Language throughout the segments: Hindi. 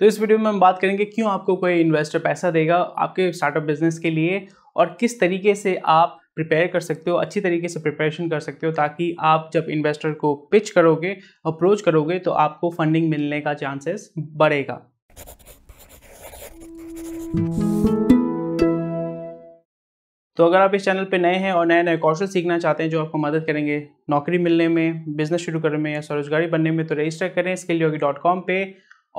तो इस वीडियो में हम बात करेंगे क्यों आपको कोई इन्वेस्टर पैसा देगा आपके स्टार्टअप बिजनेस के लिए और किस तरीके से आप प्रिपेयर कर सकते हो अच्छी तरीके से प्रिपरेशन कर सकते हो ताकि आप जब इन्वेस्टर को पिच करोगे अप्रोच करोगे तो आपको फंडिंग मिलने का चांसेस बढ़ेगा तो अगर आप इस चैनल पर नए हैं और नए नए कौशल सीखना चाहते हैं जो आपको मदद करेंगे नौकरी मिलने में बिजनेस शुरू करने में या स्वरोजगारी बनने में तो रजिस्टर करें इसके लिए डॉट कॉम पर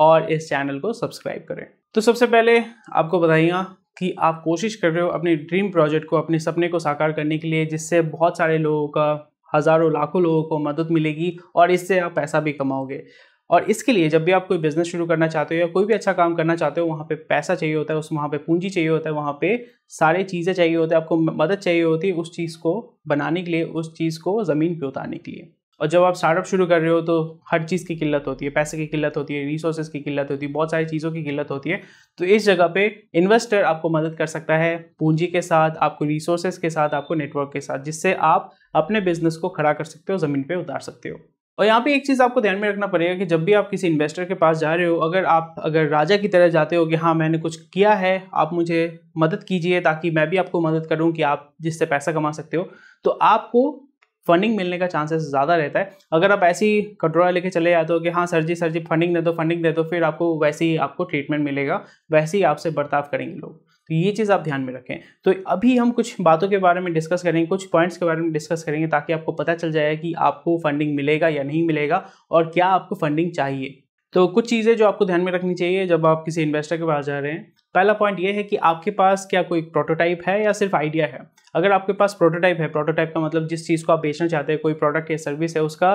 और इस चैनल को सब्सक्राइब करें तो सबसे पहले आपको बताइएगा कि आप कोशिश कर रहे हो अपने ड्रीम प्रोजेक्ट को अपने सपने को साकार करने के लिए जिससे बहुत सारे लोगों का हज़ारों लाखों लोगों को मदद मिलेगी और इससे आप पैसा भी कमाओगे और इसके लिए जब भी आप कोई बिज़नेस शुरू करना चाहते हो या कोई भी अच्छा काम करना चाहते हो वहाँ पे पैसा चाहिए होता है उस वहाँ पे पूंजी चाहिए होता है वहाँ पे सारे चीज़ें चाहिए होती है आपको मदद चाहिए होती है उस चीज़ को बनाने के लिए उस चीज़ को ज़मीन पे उतारने के लिए और जब आप स्टार्टअप शुरू कर रहे हो तो हर चीज़ की किल्लत होती है पैसे की किल्लत होती है रिसोर्सेज की किल्लत होती है बहुत सारी चीज़ों की किल्लत होती है तो इस जगह पे इन्वेस्टर आपको मदद कर सकता है पूंजी के साथ आपको रिसोर्सेज के साथ आपको नेटवर्क के साथ जिससे आप अपने बिजनेस को खड़ा कर सकते हो ज़मीन पर उतार सकते हो और यहाँ पे एक चीज़ आपको ध्यान में रखना पड़ेगा कि जब भी आप किसी इन्वेस्टर के पास जा रहे हो अगर आप अगर राजा की तरह जाते हो कि हाँ मैंने कुछ किया है आप मुझे मदद कीजिए ताकि मैं भी आपको मदद करूँ कि आप जिससे पैसा कमा सकते हो तो आपको फंडिंग मिलने का चांसेस ज़्यादा रहता है अगर आप ऐसी कटोरा लेके चले जाते हो कि हाँ सर जी सर जी फंडिंग दे दो फंडिंग दे दो फिर आपको वैसे ही आपको ट्रीटमेंट मिलेगा वैसे ही आपसे बर्ताव करेंगे लोग तो ये चीज़ आप ध्यान में रखें तो अभी हम कुछ बातों के बारे में डिस्कस करेंगे कुछ पॉइंट्स के बारे में डिस्कस करेंगे ताकि आपको पता चल जाए कि आपको फंडिंग मिलेगा या नहीं मिलेगा और क्या आपको फंडिंग चाहिए तो कुछ चीज़ें जो आपको ध्यान में रखनी चाहिए जब आप किसी इन्वेस्टर के पास जा रहे हैं पहला पॉइंट ये है कि आपके पास क्या कोई प्रोटोटाइप है या सिर्फ आइडिया है अगर आपके पास प्रोटोटाइप है प्रोटोटाइप का मतलब जिस चीज़ को आप बेचना चाहते हैं कोई प्रोडक्ट या सर्विस है उसका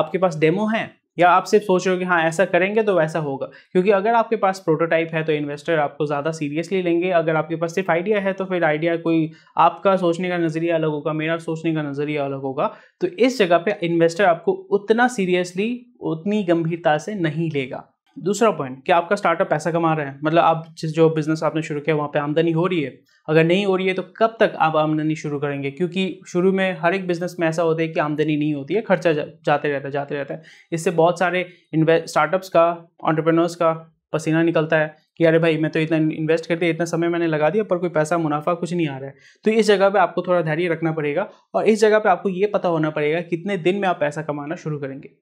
आपके पास डेमो है या आप सिर्फ सोच रहे हो कि हाँ ऐसा करेंगे तो वैसा होगा क्योंकि अगर आपके पास प्रोटोटाइप है तो इन्वेस्टर आपको ज़्यादा सीरियसली लेंगे अगर आपके पास सिर्फ आइडिया है तो फिर आइडिया कोई आपका सोचने का नज़रिया अलग होगा मेरा सोचने का नज़रिया अलग होगा तो इस जगह पर इन्वेस्टर आपको उतना सीरियसली उतनी गंभीरता से नहीं लेगा दूसरा पॉइंट कि आपका स्टार्टअप पैसा कमा रहा है मतलब आप जिस जो बिज़नेस आपने शुरू किया वहाँ पे आमदनी हो रही है अगर नहीं हो रही है तो कब तक आप आमदनी शुरू करेंगे क्योंकि शुरू में हर एक बिज़नेस में ऐसा होता है कि आमदनी नहीं होती है खर्चा जा, जाते रहता है जाते रहता है इससे बहुत सारे स्टार्टअप्स का ऑन्टरप्रेनर्स का पसीना निकलता है कि अरे भाई मैं तो इतना इन्वेस्ट कर दिया इतना समय मैंने लगा दिया पर कोई पैसा मुनाफा कुछ नहीं आ रहा है तो इस जगह पे आपको थोड़ा धैर्य रखना पड़ेगा और इस जगह पे आपको ये पता होना पड़ेगा कितने दिन में आप पैसा कमाना शुरू करेंगे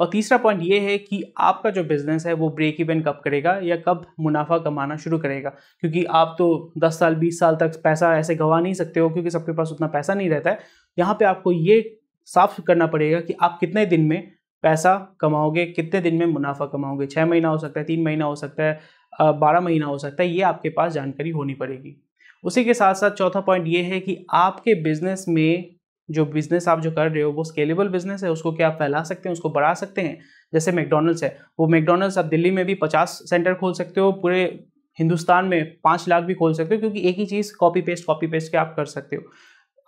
और तीसरा पॉइंट ये है कि आपका जो बिज़नेस है वो ब्रेक इवन कब करेगा या कब मुनाफा कमाना शुरू करेगा क्योंकि आप तो 10 साल 20 साल तक पैसा ऐसे गंवा नहीं सकते हो क्योंकि सबके पास उतना पैसा नहीं रहता है यहाँ पे आपको ये साफ करना पड़ेगा कि आप कितने दिन में पैसा कमाओगे कितने दिन में मुनाफा कमाओगे छः महीना हो सकता है तीन महीना हो सकता है बारह महीना हो सकता है ये आपके पास जानकारी होनी पड़ेगी उसी के साथ साथ चौथा पॉइंट ये है कि आपके बिजनेस में जो बिजनेस आप जो कर रहे हो वो स्केलेबल बिजनेस है उसको क्या आप फैला सकते हैं उसको बढ़ा सकते हैं जैसे मैकडोनल्ड्स है वो मैकडोनल्ड्स आप दिल्ली में भी पचास सेंटर खोल सकते हो पूरे हिंदुस्तान में पाँच लाख भी खोल सकते हो क्योंकि एक ही चीज़ कॉपी पेस्ट कॉपी पेस्ट के आप कर सकते हो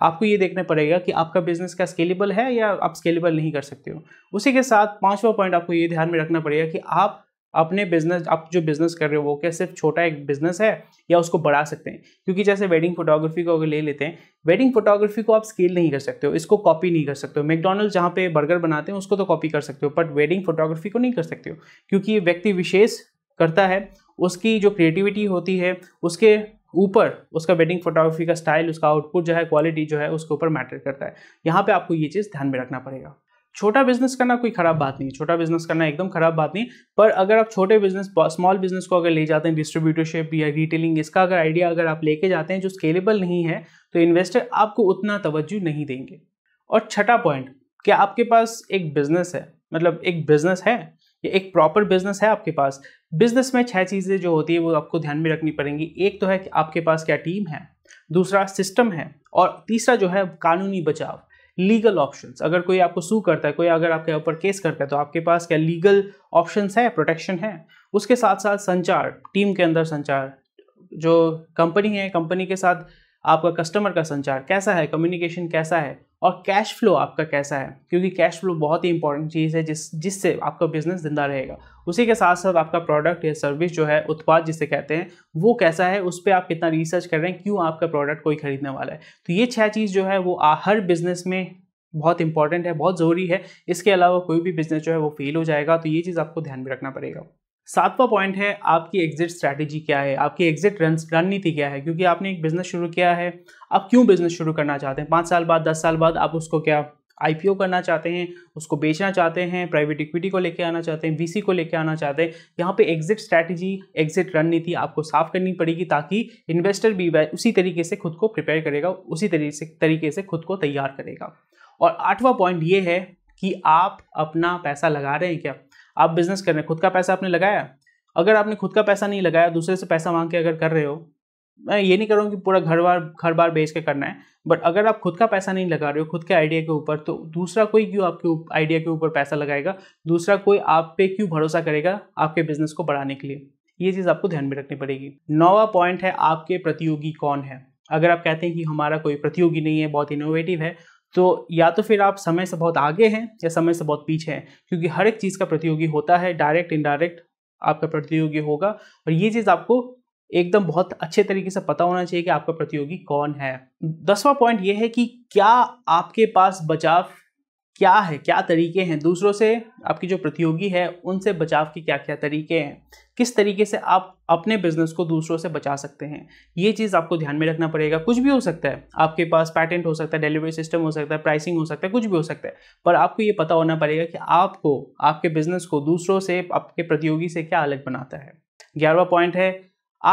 आपको ये देखना पड़ेगा कि आपका बिजनेस क्या स्केलेबल है या आप स्केलेबल नहीं कर सकते हो उसी के साथ पांचवा पॉइंट आपको ये ध्यान में रखना पड़ेगा कि आप अपने बिजनेस आप जो बिजनेस कर रहे हो वो क्या सिर्फ छोटा एक बिजनेस है या उसको बढ़ा सकते हैं क्योंकि जैसे वेडिंग फोटोग्राफी को अगर ले लेते हैं वेडिंग फोटोग्राफी को आप स्केल नहीं कर सकते हो इसको कॉपी नहीं कर सकते हो मैकडोनल्ड जहाँ पे बर्गर बनाते हैं उसको तो कॉपी कर सकते हो बट वेडिंग फोटोग्राफी को नहीं कर सकते हो क्योंकि ये व्यक्ति विशेष करता है उसकी जो क्रिएटिविटी होती है उसके ऊपर उसका वेडिंग फोटोग्राफी का स्टाइल उसका आउटपुट जो है क्वालिटी जो है उसके ऊपर मैटर करता है यहाँ पे आपको ये चीज़ ध्यान में रखना पड़ेगा छोटा बिजनेस करना कोई खराब बात नहीं छोटा बिजनेस करना एकदम खराब बात नहीं पर अगर आप छोटे बिजनेस स्मॉल बिजनेस को अगर ले जाते हैं डिस्ट्रीब्यूटरशिप या रिटेलिंग इसका अगर आइडिया अगर आप लेके जाते हैं जो स्केलेबल नहीं है तो इन्वेस्टर आपको उतना तवज्जो नहीं देंगे और छठा पॉइंट क्या आपके पास एक बिजनेस है मतलब एक बिजनेस है ये एक प्रॉपर बिजनेस है आपके पास बिजनेस में छह चीज़ें जो होती है वो आपको ध्यान में रखनी पड़ेंगी एक तो है कि आपके पास क्या टीम है दूसरा सिस्टम है और तीसरा जो है कानूनी बचाव लीगल ऑप्शन अगर कोई आपको सू करता है कोई अगर आपके ऊपर केस करता है तो आपके पास क्या लीगल ऑप्शन है प्रोटेक्शन है उसके साथ साथ संचार टीम के अंदर संचार जो कंपनी है कंपनी के साथ आपका कस्टमर का संचार कैसा है कम्युनिकेशन कैसा है और कैश फ्लो आपका कैसा है क्योंकि कैश फ्लो बहुत ही इंपॉर्टेंट चीज़ है जिस जिससे आपका बिजनेस जिंदा रहेगा उसी के साथ साथ आपका प्रोडक्ट या सर्विस जो है उत्पाद जिसे कहते हैं वो कैसा है उस पर आप कितना रिसर्च कर रहे हैं क्यों आपका प्रोडक्ट कोई खरीदने वाला है तो ये छह चीज़ जो है वो हर बिजनेस में बहुत इंपॉर्टेंट है बहुत ज़रूरी है इसके अलावा कोई भी बिजनेस जो है वो फेल हो जाएगा तो ये चीज़ आपको ध्यान में रखना पड़ेगा सातवां पॉइंट है आपकी एग्जिट स्ट्रैटेजी क्या है आपकी एग्जिट रन रणनीति क्या है क्योंकि आपने एक बिजनेस शुरू किया है आप क्यों बिजनेस शुरू करना चाहते हैं पाँच साल बाद दस साल बाद आप उसको क्या आई करना चाहते हैं उसको बेचना चाहते हैं प्राइवेट इक्विटी को लेकर आना चाहते हैं वीसी को लेकर आना चाहते हैं यहाँ पे एग्जिट स्ट्रैटेजी एग्जिट रणनीति आपको साफ करनी पड़ेगी ताकि इन्वेस्टर भी उसी तरीके से खुद को प्रिपेयर करेगा उसी तरीके से तरीके से खुद को तैयार करेगा और आठवां पॉइंट ये है कि आप अपना पैसा लगा रहे हैं क्या आप बिजनेस कर रहे हैं खुद का पैसा आपने लगाया अगर आपने खुद का पैसा नहीं लगाया दूसरे से पैसा मांग के अगर कर रहे हो मैं ये नहीं कर रहा हूँ कि पूरा घर बार घर बार बेच के करना है बट अगर आप खुद का पैसा नहीं लगा रहे हो खुद के आइडिया के ऊपर तो दूसरा कोई क्यों आपके आइडिया के ऊपर पैसा लगाएगा दूसरा कोई आप पे क्यों भरोसा करेगा आपके बिजनेस को बढ़ाने के लिए ये चीज़ आपको ध्यान में रखनी पड़ेगी नौवा पॉइंट है आपके प्रतियोगी कौन है अगर आप कहते हैं कि हमारा कोई प्रतियोगी नहीं है बहुत इनोवेटिव है तो या तो फिर आप समय से बहुत आगे हैं या समय से बहुत पीछे हैं क्योंकि हर एक चीज़ का प्रतियोगी होता है डायरेक्ट इनडायरेक्ट आपका प्रतियोगी होगा और ये चीज़ आपको एकदम बहुत अच्छे तरीके से पता होना चाहिए कि आपका प्रतियोगी कौन है दसवां पॉइंट ये है कि क्या आपके पास बचाव क्या है क्या तरीके हैं दूसरों से आपकी जो प्रतियोगी है उनसे बचाव के क्या क्या तरीके हैं किस तरीके से आप अपने बिजनेस को दूसरों से बचा सकते हैं ये चीज़ आपको ध्यान में रखना पड़ेगा कुछ भी हो सकता है आपके पास पैटेंट हो सकता है डिलीवरी सिस्टम हो सकता है प्राइसिंग हो सकता है कुछ भी हो सकता है पर आपको ये पता होना पड़ेगा कि आपको आपके बिजनेस को दूसरों से आपके प्रतियोगी से क्या अलग बनाता है ग्यारहवा पॉइंट है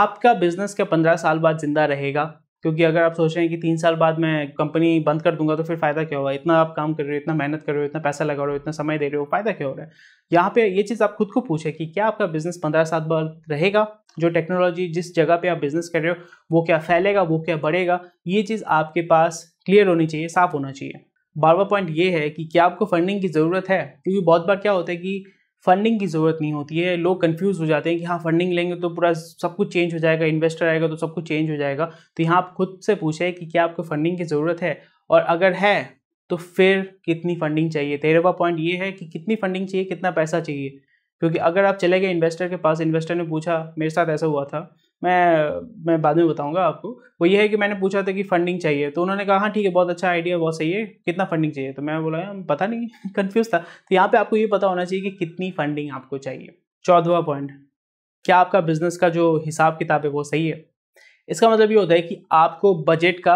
आपका बिजनेस क्या पंद्रह साल बाद जिंदा रहेगा क्योंकि अगर आप सोच रहे हैं कि तीन साल बाद मैं कंपनी बंद कर दूंगा तो फिर फ़ायदा क्या होगा इतना आप काम कर रहे हो इतना मेहनत कर रहे हो इतना पैसा लगा रहे हो इतना समय दे रहे हो फ़ायदा क्या हो रहा है यहाँ पे ये चीज़ आप खुद को पूछे कि क्या आपका बिजनेस पंद्रह साल बाद रहेगा जो टेक्नोलॉजी जिस जगह पे आप बिजनेस कर रहे हो वो क्या फैलेगा वो क्या बढ़ेगा ये चीज़ आपके पास क्लियर होनी चाहिए साफ होना चाहिए बारवा पॉइंट ये है कि क्या आपको फंडिंग की ज़रूरत है क्योंकि बहुत बार क्या होता है कि फंडिंग की ज़रूरत नहीं होती है लोग कंफ्यूज हो जाते हैं कि हाँ फंडिंग लेंगे तो पूरा सब कुछ चेंज हो जाएगा इन्वेस्टर आएगा तो सब कुछ चेंज हो जाएगा तो यहाँ आप खुद से पूछें कि क्या आपको फंडिंग की ज़रूरत है और अगर है तो फिर कितनी फंडिंग चाहिए तेरहवा पॉइंट ये है कि कितनी फंडिंग चाहिए कितना पैसा चाहिए क्योंकि अगर आप चले गए इन्वेस्टर के पास इन्वेस्टर ने पूछा मेरे साथ ऐसा हुआ था मैं मैं बाद में बताऊंगा आपको वो ये है कि मैंने पूछा था कि फंडिंग चाहिए तो उन्होंने कहा हाँ ठीक है बहुत अच्छा आइडिया बहुत सही है कितना फंडिंग चाहिए तो मैं बोला पता नहीं कन्फ्यूज़ था तो यहाँ पे आपको ये पता होना चाहिए कि कितनी फंडिंग आपको चाहिए चौदवा पॉइंट क्या आपका बिजनेस का जो हिसाब किताब है वो सही है इसका मतलब ये होता है कि आपको बजट का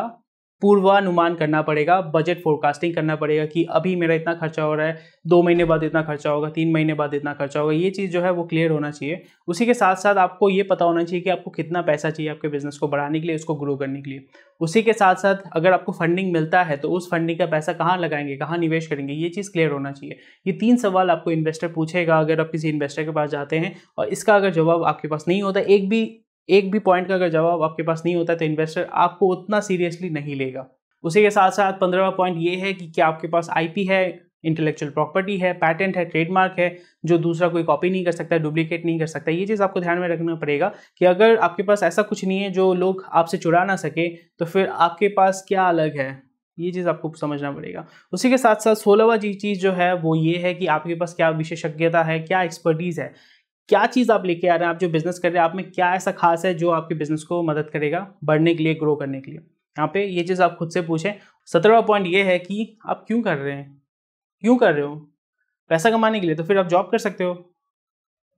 पूर्वानुमान करना पड़ेगा बजट फोरकास्टिंग करना पड़ेगा कि अभी मेरा इतना खर्चा हो रहा है दो महीने बाद इतना खर्चा होगा तीन महीने बाद इतना खर्चा होगा ये चीज़ जो है वो क्लियर होना चाहिए उसी के साथ साथ आपको ये पता होना चाहिए कि आपको कितना पैसा चाहिए आपके बिजनेस को बढ़ाने के लिए उसको ग्रो करने के लिए उसी के साथ साथ अगर आपको फंडिंग मिलता है तो उस फंडिंग का पैसा कहाँ लगाएंगे कहाँ निवेश करेंगे ये चीज़ क्लियर होना चाहिए ये तीन सवाल आपको इन्वेस्टर पूछेगा अगर आप किसी इन्वेस्टर के पास जाते हैं और इसका अगर जवाब आपके पास नहीं होता एक भी एक भी पॉइंट का अगर जवाब आपके पास नहीं होता तो इन्वेस्टर आपको उतना सीरियसली नहीं लेगा उसी के साथ साथ पंद्रहवा पॉइंट ये है कि क्या आपके पास आईपी है इंटेलेक्चुअल प्रॉपर्टी है पैटेंट है ट्रेडमार्क है जो दूसरा कोई कॉपी नहीं कर सकता डुप्लीकेट नहीं कर सकता ये चीज़ आपको ध्यान में रखना पड़ेगा कि अगर आपके पास ऐसा कुछ नहीं है जो लोग आपसे चुरा ना सके तो फिर आपके पास क्या अलग है ये चीज़ आपको समझना पड़ेगा उसी के साथ साथ सोलहवा चीज़ जो है वो ये है कि आपके पास क्या विशेषज्ञता है क्या एक्सपर्टीज़ है क्या चीज़ आप लेके आ रहे हैं आप जो बिज़नेस कर रहे हैं आप में क्या ऐसा खास है जो आपके बिज़नेस को मदद करेगा बढ़ने के लिए ग्रो करने के लिए यहाँ पे ये चीज़ आप खुद से पूछें सत्रहवा पॉइंट ये है कि आप क्यों कर रहे हैं क्यों कर रहे हो पैसा कमाने के लिए तो फिर आप जॉब कर सकते हो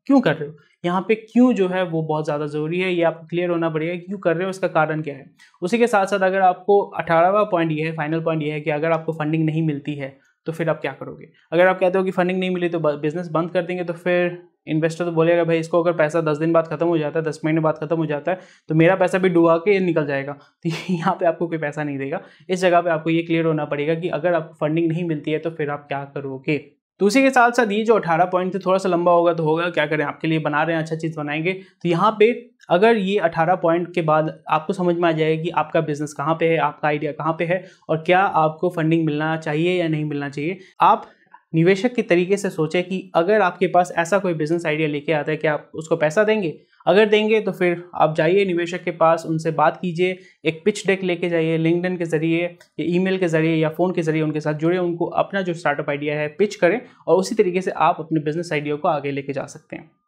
क्यों कर रहे हो यहाँ पे क्यों जो है वो बहुत ज़्यादा ज़रूरी है ये आपको क्लियर होना पड़ेगा क्यों कर रहे हो इसका कारण क्या है उसी के साथ साथ अगर आपको अठारहवा पॉइंट ये है फाइनल पॉइंट ये है कि अगर आपको फंडिंग नहीं मिलती है तो फिर आप क्या करोगे अगर आप कहते हो कि फंडिंग नहीं मिली तो बिज़नेस बंद कर देंगे तो फिर इन्वेस्टर तो बोलेगा भाई इसको अगर पैसा दस दिन बाद खत्म हो जाता है दस महीने बाद खत्म हो जाता है तो मेरा पैसा भी डुबा के निकल जाएगा तो यहाँ पे आपको कोई पैसा नहीं देगा इस जगह पे आपको ये क्लियर होना पड़ेगा कि अगर आपको फंडिंग नहीं मिलती है तो फिर आप क्या करोगे तो उसी के साथ साथ ये जो अठारह पॉइंट थे थोड़ा सा लंबा होगा तो होगा क्या करें आपके लिए बना रहे हैं अच्छा चीज़ बनाएंगे तो यहाँ पे अगर ये अठारह पॉइंट के बाद आपको समझ में आ जाएगा कि आपका बिजनेस कहाँ पे है आपका आइडिया कहाँ पे है और क्या आपको फंडिंग मिलना चाहिए या नहीं मिलना चाहिए आप निवेशक के तरीके से सोचें कि अगर आपके पास ऐसा कोई बिजनेस आइडिया लेके आता है कि आप उसको पैसा देंगे अगर देंगे तो फिर आप जाइए निवेशक के पास उनसे बात कीजिए एक पिच डेक लेके जाइए लिंकडन के ज़रिए या ईमेल के ज़रिए या फ़ोन के ज़रिए उनके साथ जुड़े उनको अपना जो स्टार्टअप आइडिया है पिच करें और उसी तरीके से आप अपने बिजनेस आइडिया को आगे लेके जा सकते हैं